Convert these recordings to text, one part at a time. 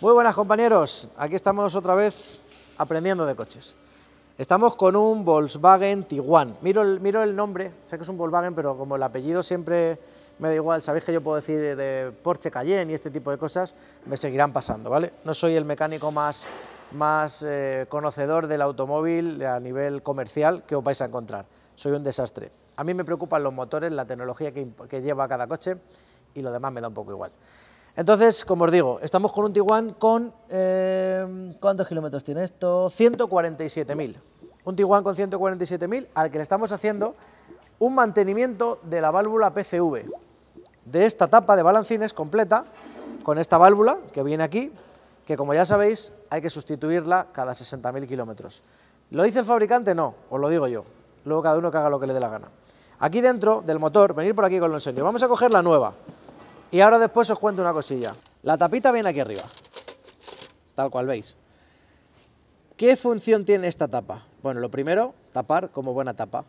Muy buenas compañeros, aquí estamos otra vez aprendiendo de coches. Estamos con un Volkswagen Tiguan. Miro el, nombre, sé que es un Volkswagen, pero como el apellido siempre me da igual, sabéis que yo puedo decir Porsche Cayenne y este tipo de cosas, me seguirán pasando, ¿vale? No soy el mecánico más, más eh, conocedor del automóvil a nivel comercial que os vais a encontrar. Soy un desastre. A mí me preocupan los motores, la tecnología que lleva cada coche y lo demás me da un poco igual. Entonces, como os digo, estamos con un Tiguan con... Eh, ¿Cuántos kilómetros tiene esto? 147.000. Un Tiguan con 147.000 al que le estamos haciendo un mantenimiento de la válvula PCV. De esta tapa de balancines completa, con esta válvula que viene aquí, que como ya sabéis hay que sustituirla cada 60.000 kilómetros. ¿Lo dice el fabricante? No, os lo digo yo. Luego cada uno que haga lo que le dé la gana. Aquí dentro del motor, venir por aquí con lo en vamos a coger la nueva. Y ahora después os cuento una cosilla. La tapita viene aquí arriba, tal cual veis. ¿Qué función tiene esta tapa? Bueno, lo primero, tapar como buena tapa.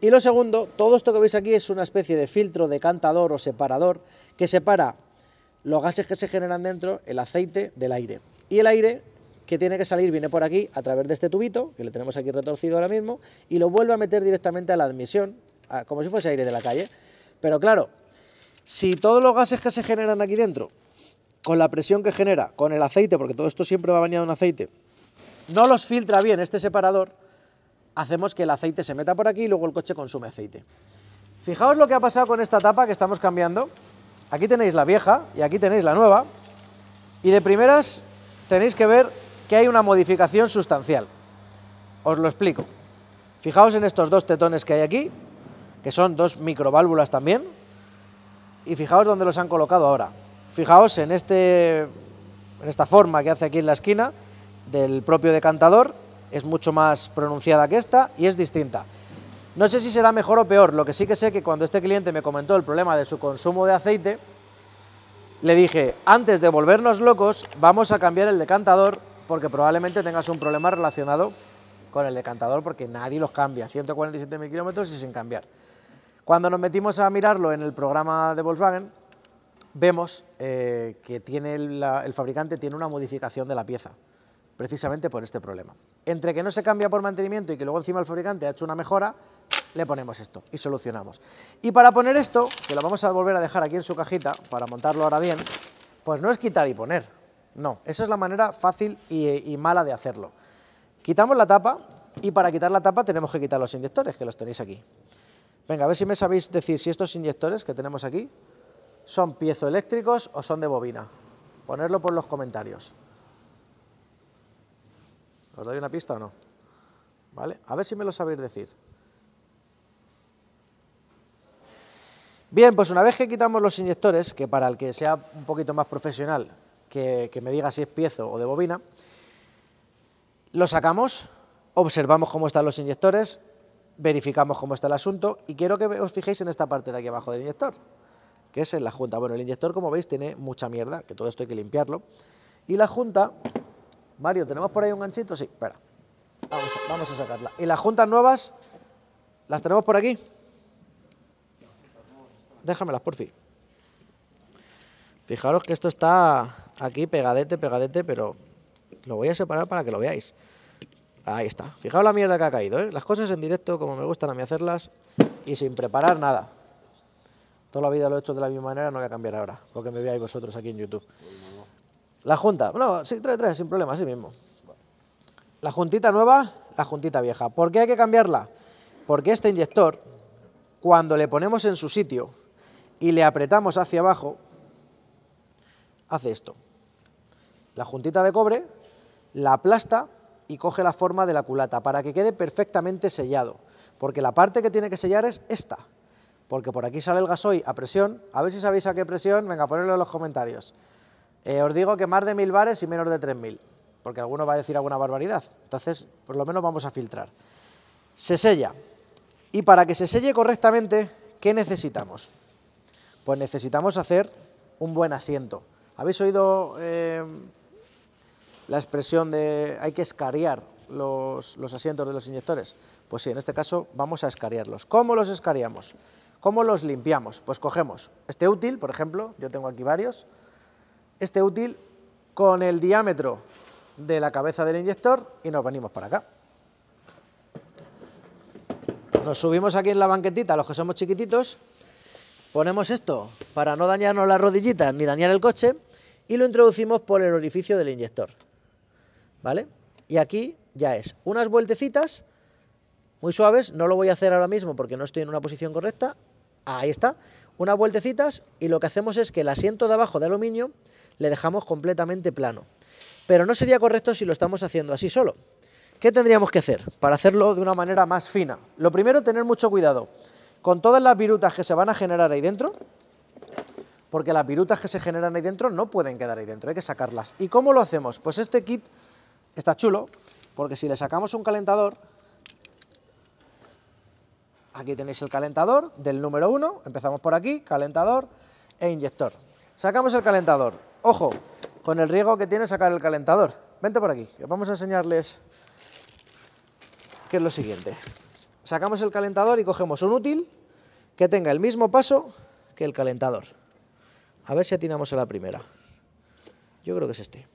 Y lo segundo, todo esto que veis aquí es una especie de filtro, decantador o separador que separa los gases que se generan dentro, el aceite del aire. Y el aire que tiene que salir viene por aquí a través de este tubito, que le tenemos aquí retorcido ahora mismo, y lo vuelve a meter directamente a la admisión, como si fuese aire de la calle. Pero claro, si todos los gases que se generan aquí dentro, con la presión que genera, con el aceite, porque todo esto siempre va bañado en aceite, no los filtra bien este separador, hacemos que el aceite se meta por aquí y luego el coche consume aceite. Fijaos lo que ha pasado con esta tapa que estamos cambiando. Aquí tenéis la vieja y aquí tenéis la nueva. Y de primeras tenéis que ver que hay una modificación sustancial. Os lo explico. Fijaos en estos dos tetones que hay aquí, que son dos microválvulas también y fijaos dónde los han colocado ahora. Fijaos en, este, en esta forma que hace aquí en la esquina del propio decantador, es mucho más pronunciada que esta y es distinta. No sé si será mejor o peor, lo que sí que sé que cuando este cliente me comentó el problema de su consumo de aceite, le dije, antes de volvernos locos, vamos a cambiar el decantador porque probablemente tengas un problema relacionado con el decantador porque nadie los cambia, 147.000 kilómetros y sin cambiar. Cuando nos metimos a mirarlo en el programa de Volkswagen, vemos eh, que tiene el, fabricante tiene una modificación de la pieza, precisamente por este problema. Entre que no se cambia por mantenimiento y que luego encima el fabricante ha hecho una mejora, le ponemos esto y solucionamos. Y para poner esto, que lo vamos a volver a dejar aquí en su cajita para montarlo ahora bien, pues no es quitar y poner, no, esa es la manera fácil y, y mala de hacerlo. Quitamos la tapa y para quitar la tapa tenemos que quitar los inyectores, que los tenéis aquí. Venga, a ver si me sabéis decir si estos inyectores que tenemos aquí son piezoeléctricos o son de bobina. Ponerlo por los comentarios. ¿Os doy una pista o no? ¿Vale? A ver si me lo sabéis decir. Bien, pues una vez que quitamos los inyectores, que para el que sea un poquito más profesional, que, que me diga si es piezo o de bobina, lo sacamos, observamos cómo están los inyectores, verificamos cómo está el asunto y quiero que os fijéis en esta parte de aquí abajo del inyector, que es en la junta. Bueno, el inyector, como veis, tiene mucha mierda, que todo esto hay que limpiarlo. Y la junta... Mario, ¿tenemos por ahí un ganchito? Sí, espera. Vamos a, vamos a sacarla. ¿Y las juntas nuevas las tenemos por aquí? Déjamelas, por fin. Fijaros que esto está aquí pegadete, pegadete, pero lo voy a separar para que lo veáis. Ahí está. Fijaos la mierda que ha caído, ¿eh? Las cosas en directo, como me gustan a mí hacerlas, y sin preparar nada. Toda la vida lo he hecho de la misma manera, no voy a cambiar ahora, porque me veáis vosotros aquí en YouTube. La junta, no, sí, trae, trae, sin problema, así mismo. La juntita nueva, la juntita vieja. ¿Por qué hay que cambiarla? Porque este inyector, cuando le ponemos en su sitio y le apretamos hacia abajo, hace esto. La juntita de cobre la aplasta y coge la forma de la culata para que quede perfectamente sellado, porque la parte que tiene que sellar es esta, porque por aquí sale el gasoil a presión, a ver si sabéis a qué presión, venga, ponedlo en los comentarios. Eh, os digo que más de mil bares y menos de 3.000, porque alguno va a decir alguna barbaridad, entonces por lo menos vamos a filtrar. Se sella, y para que se selle correctamente, ¿qué necesitamos? Pues necesitamos hacer un buen asiento. ¿Habéis oído eh, la expresión de hay que escariar los, asientos de los inyectores? Pues sí, en este caso vamos a escariarlos. ¿Cómo los escariamos? ¿Cómo los limpiamos? Pues cogemos este útil, por ejemplo, yo tengo aquí varios, este útil con el diámetro de la cabeza del inyector y nos venimos para acá. Nos subimos aquí en la banquetita, los que somos chiquititos, ponemos esto para no dañarnos las rodillitas ni dañar el coche y lo introducimos por el orificio del inyector. ¿vale? Y aquí ya es unas vueltecitas muy suaves, no lo voy a hacer ahora mismo porque no estoy en una posición correcta, ahí está, unas vueltecitas y lo que hacemos es que el asiento de abajo de aluminio le dejamos completamente plano. Pero no sería correcto si lo estamos haciendo así solo. ¿Qué tendríamos que hacer para hacerlo de una manera más fina? Lo primero, tener mucho cuidado con todas las virutas que se van a generar ahí dentro, porque las virutas que se generan ahí dentro no pueden quedar ahí dentro, hay que sacarlas. ¿Y cómo lo hacemos? Pues este kit está chulo, porque si le sacamos un calentador, aquí tenéis el calentador del número uno, empezamos por aquí, calentador e inyector. Sacamos el calentador, ojo, con el riesgo que tiene sacar el calentador. Vente por aquí, vamos a enseñarles qué es lo siguiente. Sacamos el calentador y cogemos un útil que tenga el mismo paso que el calentador. A ver si atinamos a la primera. Yo creo que es este.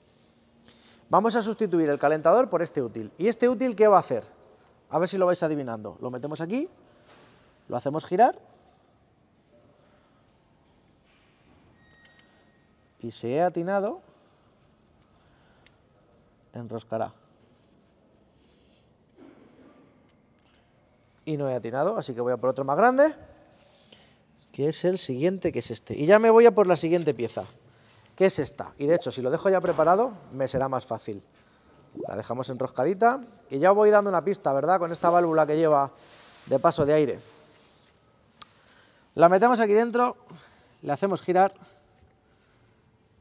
Vamos a sustituir el calentador por este útil. ¿Y este útil qué va a hacer? A ver si lo vais adivinando. Lo metemos aquí, lo hacemos girar y si he atinado, enroscará. Y no he atinado, así que voy a por otro más grande, que es el siguiente, que es este. Y ya me voy a por la siguiente pieza que es esta. Y de hecho, si lo dejo ya preparado, me será más fácil. La dejamos enroscadita y ya voy dando una pista, ¿verdad? Con esta válvula que lleva de paso de aire. La metemos aquí dentro, le hacemos girar,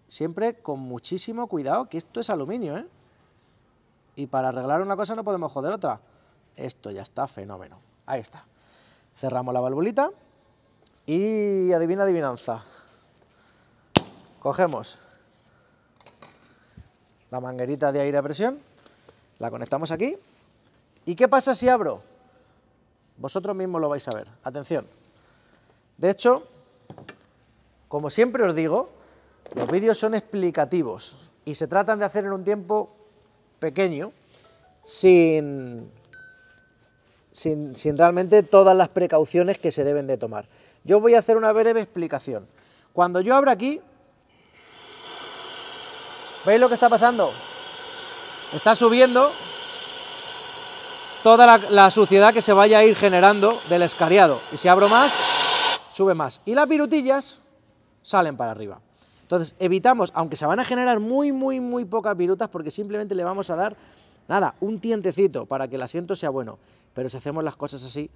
siempre con muchísimo cuidado, que esto es aluminio, ¿eh? Y para arreglar una cosa no podemos joder otra. Esto ya está fenómeno. Ahí está. Cerramos la válvulita y adivina adivinanza. Cogemos la manguerita de aire a presión, la conectamos aquí. ¿Y qué pasa si abro? Vosotros mismos lo vais a ver. Atención. De hecho, como siempre os digo, los vídeos son explicativos y se tratan de hacer en un tiempo pequeño, sin, sin, realmente todas las precauciones que se deben de tomar. Yo voy a hacer una breve explicación. Cuando yo abro aquí, ¿Veis lo que está pasando? Está subiendo toda la, suciedad que se vaya a ir generando del escariado. Y si abro más, sube más. Y las virutillas salen para arriba. Entonces evitamos, aunque se van a generar muy, muy, muy pocas virutas, porque simplemente le vamos a dar, nada, un tientecito para que el asiento sea bueno. Pero si hacemos las cosas así,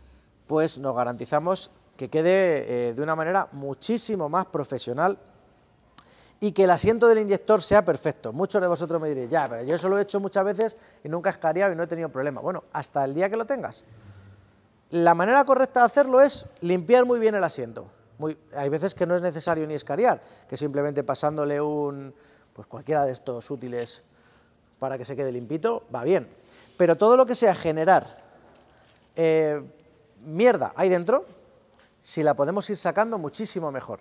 pues nos garantizamos que quede eh, de una manera muchísimo más profesional y que el asiento del inyector sea perfecto. Muchos de vosotros me diréis, ya, pero yo eso lo he hecho muchas veces y nunca he escariado y no he tenido problema. Bueno, hasta el día que lo tengas. La manera correcta de hacerlo es limpiar muy bien el asiento. Muy, hay veces que no es necesario ni escariar, que simplemente pasándole un, pues cualquiera de estos útiles para que se quede limpito, va bien. Pero todo lo que sea generar eh, mierda ahí dentro, si la podemos ir sacando muchísimo mejor.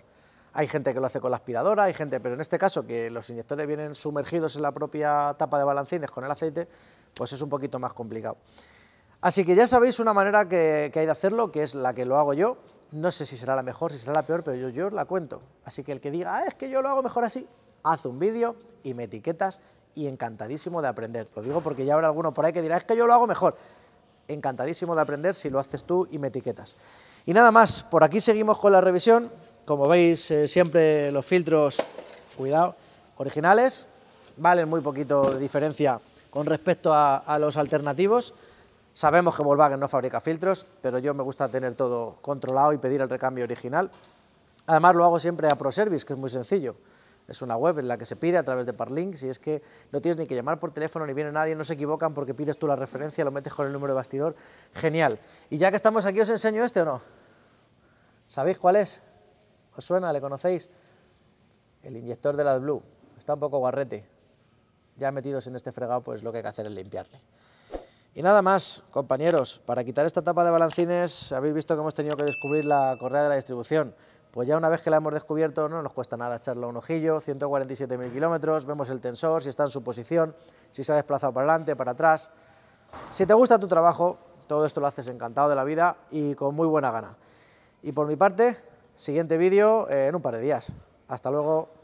Hay gente que lo hace con la aspiradora, hay gente, pero en este caso que los inyectores vienen sumergidos en la propia tapa de balancines con el aceite, pues es un poquito más complicado. Así que ya sabéis una manera que, hay de hacerlo, que es la que lo hago yo. No sé si será la mejor, si será la peor, pero yo, os la cuento. Así que el que diga, ah, es que yo lo hago mejor así, haz un vídeo y me etiquetas y encantadísimo de aprender. Lo digo porque ya habrá alguno por ahí que dirá, es que yo lo hago mejor. Encantadísimo de aprender si lo haces tú y me etiquetas. Y nada más, por aquí seguimos con la revisión. Como veis, eh, siempre los filtros, cuidado, originales, valen muy poquito de diferencia con respecto a, a los alternativos. Sabemos que Volkswagen no fabrica filtros, pero yo me gusta tener todo controlado y pedir el recambio original. Además lo hago siempre a ProService, que es muy sencillo. Es una web en la que se pide a través de Parlink, si es que no tienes ni que llamar por teléfono, ni viene nadie, no se equivocan porque pides tú la referencia, lo metes con el número de bastidor. Genial. Y ya que estamos aquí, ¿os enseño este o no? ¿Sabéis cuál es? ¿Os suena? ¿Le conocéis? El inyector de la Blue. Está un poco guarrete. Ya metidos en este fregado, pues lo que hay que hacer es limpiarle. Y nada más, compañeros, para quitar esta tapa de balancines habéis visto que hemos tenido que descubrir la correa de la distribución. Pues ya una vez que la hemos descubierto no nos cuesta nada echarle un ojillo, 147.000 kilómetros, vemos el tensor, si está en su posición, si se ha desplazado para adelante, para atrás. Si te gusta tu trabajo, todo esto lo haces encantado de la vida y con muy buena gana. Y por mi parte, Siguiente vídeo eh, en un par de días. Hasta luego.